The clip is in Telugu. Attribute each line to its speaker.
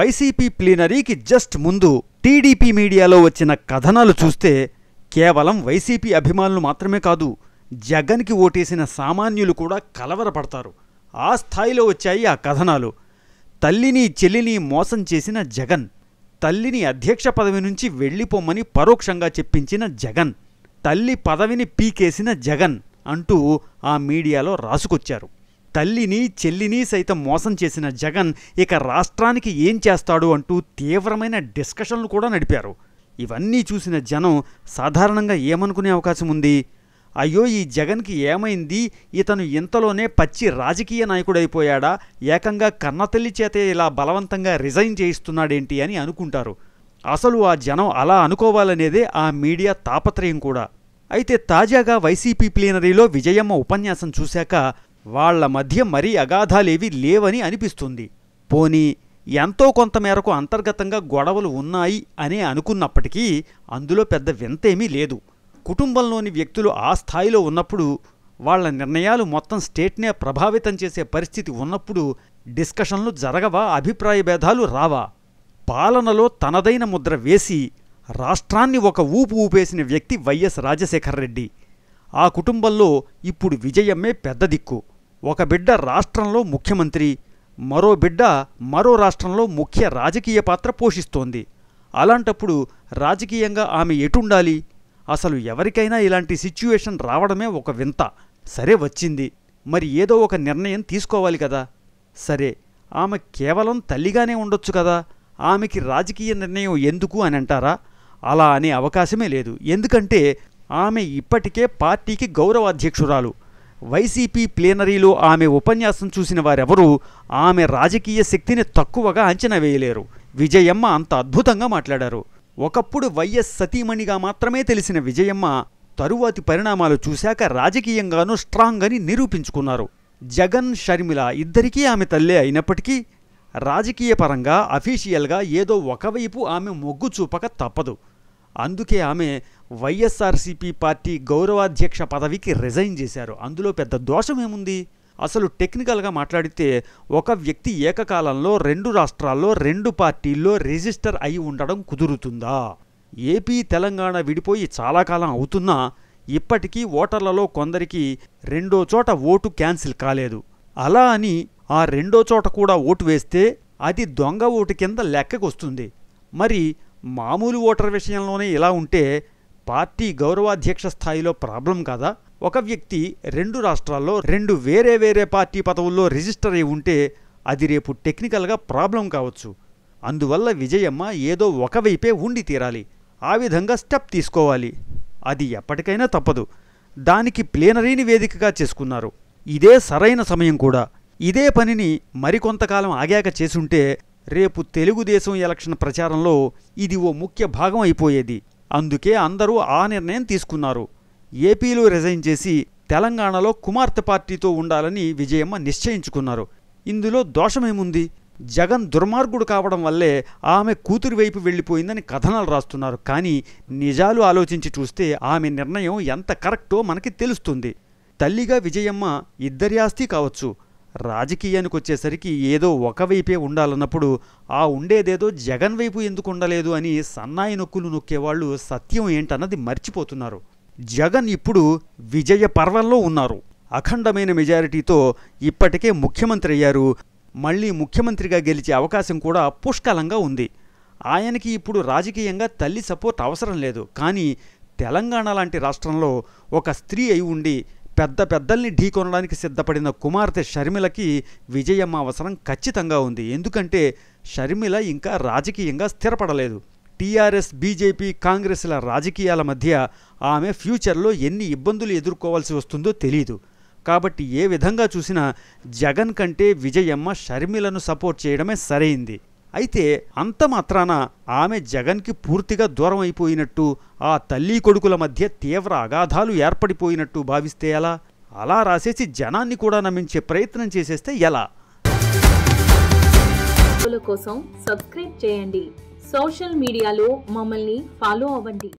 Speaker 1: వైసీపీ ప్లీనరీకి జస్ట్ ముందు టీడీపీ మీడియాలో వచ్చిన కథనాలు చూస్తే కేవలం వైసీపీ అభిమానులు మాత్రమే కాదు జగన్కి ఓటేసిన సామాన్యులు కూడా కలవరపడతారు ఆ స్థాయిలో వచ్చాయి ఆ కథనాలు తల్లిని చెల్లిని మోసం చేసిన జగన్ తల్లిని అధ్యక్ష పదవి నుంచి వెళ్ళిపోమని పరోక్షంగా చెప్పించిన జగన్ తల్లి పదవిని పీకేసిన జగన్ అంటూ ఆ మీడియాలో రాసుకొచ్చారు తల్లిని చెల్లిని సైతం మోసం చేసిన జగన్ ఇక రాష్ట్రానికి ఏం చేస్తాడు అంటూ తీవ్రమైన డిస్కషన్లు కూడా నడిపారు ఇవన్నీ చూసిన జనం సాధారణంగా ఏమనుకునే అవకాశం ఉంది అయ్యో ఈ జగన్కి ఏమైంది ఇతను ఇంతలోనే పచ్చి రాజకీయ నాయకుడైపోయాడా ఏకంగా కన్నతల్లి చేతే ఇలా బలవంతంగా రిజైన్ చేయిస్తున్నాడేంటి అని అనుకుంటారు అసలు ఆ జనం అలా అనుకోవాలనేదే ఆ మీడియా తాపత్రయం కూడా అయితే తాజాగా వైసీపీ ప్లీనరీలో విజయమ్మ ఉపన్యాసం చూశాక వాళ్ల మధ్య మరీ అగాధాలేవీ లేవని అనిపిస్తుంది పోనీ ఎంతో కొంత మేరకు అంతర్గతంగా గొడవలు ఉన్నాయి అనే అనుకున్నప్పటికీ అందులో పెద్ద వింతేమీ లేదు కుటుంబంలోని వ్యక్తులు ఆ స్థాయిలో ఉన్నప్పుడు వాళ్ళ నిర్ణయాలు మొత్తం స్టేట్నే ప్రభావితం చేసే పరిస్థితి ఉన్నప్పుడు డిస్కషన్లు జరగవా అభిప్రాయ భేదాలు రావా పాలనలో తనదైన ముద్ర వేసి రాష్ట్రాన్ని ఒక ఊపు ఊపేసిన వ్యక్తి వైఎస్ రాజశేఖర రెడ్డి ఆ కుటుంబంలో ఇప్పుడు విజయమ్మే పెద్ద దిక్కు ఒక బిడ్డ రాష్ట్రంలో ముఖ్యమంత్రి మరో బిడ్డ మరో రాష్ట్రంలో ముఖ్య రాజకీయ పాత్ర పోషిస్తోంది అలాంటప్పుడు రాజకీయంగా ఆమె ఎటుండాలి అసలు ఎవరికైనా ఇలాంటి సిచ్యువేషన్ రావడమే ఒక వింత సరే వచ్చింది మరి ఏదో ఒక నిర్ణయం తీసుకోవాలి కదా సరే ఆమె కేవలం తల్లిగానే ఉండొచ్చు కదా ఆమెకి రాజకీయ నిర్ణయం ఎందుకు అని అంటారా అలా అనే అవకాశమే లేదు ఎందుకంటే ఆమె ఇప్పటికే పార్టీకి గౌరవాధ్యక్షురాలు వైసీపీ ప్లేనరీలో ఆమె ఉపన్యాసం చూసిన వారెవరూ ఆమె రాజకీయ శక్తిని తక్కువగా అంచనా వేయలేరు విజయమ్మ అంత అద్భుతంగా మాట్లాడారు ఒకప్పుడు వైఎస్ సతీమణిగా మాత్రమే తెలిసిన విజయమ్మ తరువాతి పరిణామాలు చూశాక రాజకీయంగానూ స్ట్రాంగ్ అని నిరూపించుకున్నారు జగన్ షర్మిల ఇద్దరికీ ఆమె తల్లే అయినప్పటికీ రాజకీయ పరంగా అఫీషియల్గా ఏదో ఒకవైపు ఆమె మొగ్గు చూపక తప్పదు అందుకే ఆమె వైఎస్ఆర్సీపీ పార్టీ గౌరవాధ్యక్ష పదవికి రిజైన్ చేశారు అందులో పెద్ద దోషం ఏముంది అసలు టెక్నికల్గా మాట్లాడితే ఒక వ్యక్తి ఏకకాలంలో రెండు రాష్ట్రాల్లో రెండు పార్టీల్లో రిజిస్టర్ అయి ఉండడం కుదురుతుందా ఏపీ తెలంగాణ విడిపోయి చాలా కాలం అవుతున్నా ఇప్పటికీ ఓటర్లలో కొందరికి రెండో చోట ఓటు క్యాన్సిల్ కాలేదు అలా అని ఆ రెండో చోట కూడా ఓటు వేస్తే అది దొంగ ఓటు కింద లెక్కకొస్తుంది మరి మామూలు ఓటర్ విషయంలోనే ఇలా ఉంటే పార్టీ గౌరవాధ్యక్ష స్థాయిలో ప్రాబ్లం కాదా ఒక వ్యక్తి రెండు రాష్ట్రాల్లో రెండు వేరే వేరే పార్టీ పదవుల్లో రిజిస్టర్ అయి ఉంటే అది రేపు టెక్నికల్గా ప్రాబ్లం కావచ్చు అందువల్ల విజయమ్మ ఏదో ఒకవైపే ఉండి తీరాలి ఆ విధంగా స్టెప్ తీసుకోవాలి అది ఎప్పటికైనా తప్పదు దానికి ప్లేనరీని వేదికగా చేసుకున్నారు ఇదే సరైన సమయం కూడా ఇదే పనిని మరికొంతకాలం ఆగాక చేసుంటే రేపు తెలుగుదేశం ఎలక్షన్ ప్రచారంలో ఇది ఓ ముఖ్య భాగం అయిపోయేది అందుకే అందరూ ఆ నిర్ణయం తీసుకున్నారు ఏపీలో రిజైన్ చేసి తెలంగాణలో కుమార్తె పార్టీతో ఉండాలని విజయమ్మ నిశ్చయించుకున్నారు ఇందులో దోషమేముంది జగన్ దుర్మార్గుడు కావడం వల్లే ఆమె కూతురు వైపు వెళ్ళిపోయిందని కథనాలు రాస్తున్నారు కానీ నిజాలు ఆలోచించి చూస్తే ఆమె నిర్ణయం ఎంత కరెక్టో మనకి తెలుస్తుంది తల్లిగా విజయమ్మ ఇద్దరి ఆస్తి కావచ్చు రాజకీయానికి వచ్చేసరికి ఏదో ఒకవైపే ఉండాలన్నప్పుడు ఆ ఉండేదేదో జగన్ వైపు ఎందుకు ఉండలేదు అని సన్నాయి నొక్కులు నొక్కేవాళ్ళు సత్యం ఏంటన్నది మర్చిపోతున్నారు జగన్ ఇప్పుడు విజయ పర్వంలో ఉన్నారు అఖండమైన మెజారిటీతో ఇప్పటికే ముఖ్యమంత్రి అయ్యారు మళ్ళీ ముఖ్యమంత్రిగా గెలిచే అవకాశం కూడా పుష్కలంగా ఉంది ఆయనకి ఇప్పుడు రాజకీయంగా తల్లి సపోర్ట్ అవసరం లేదు కానీ తెలంగాణ లాంటి రాష్ట్రంలో ఒక స్త్రీ అయి ఉండి పెద్ద పెద్దల్ని ఢీకొనడానికి సిద్ధపడిన కుమార్తె షర్మిలకి విజయమ్మ అవసరం ఖచ్చితంగా ఉంది ఎందుకంటే షర్మిల ఇంకా రాజకీయంగా స్థిరపడలేదు టీఆర్ఎస్ బీజేపీ కాంగ్రెస్ల రాజకీయాల మధ్య ఆమె ఫ్యూచర్లో ఎన్ని ఇబ్బందులు ఎదుర్కోవాల్సి వస్తుందో తెలియదు కాబట్టి ఏ విధంగా చూసినా జగన్ కంటే విజయమ్మ షర్మిలను సపోర్ట్ చేయడమే సరైంది అయితే అంత మాత్రాన ఆమె జగన్కి పూర్తిగా దూరం అయిపోయినట్టు ఆ తల్లి కొడుకుల మధ్య తీవ్ర అగాధాలు ఏర్పడిపోయినట్టు భావిస్తే ఎలా అలా రాసేసి జనాన్ని కూడా నమ్మించే ప్రయత్నం చేసేస్తే ఎలా కోసం సబ్స్క్రైబ్ చేయండి సోషల్ మీడియాలో మమ్మల్ని ఫాలో అవ్వండి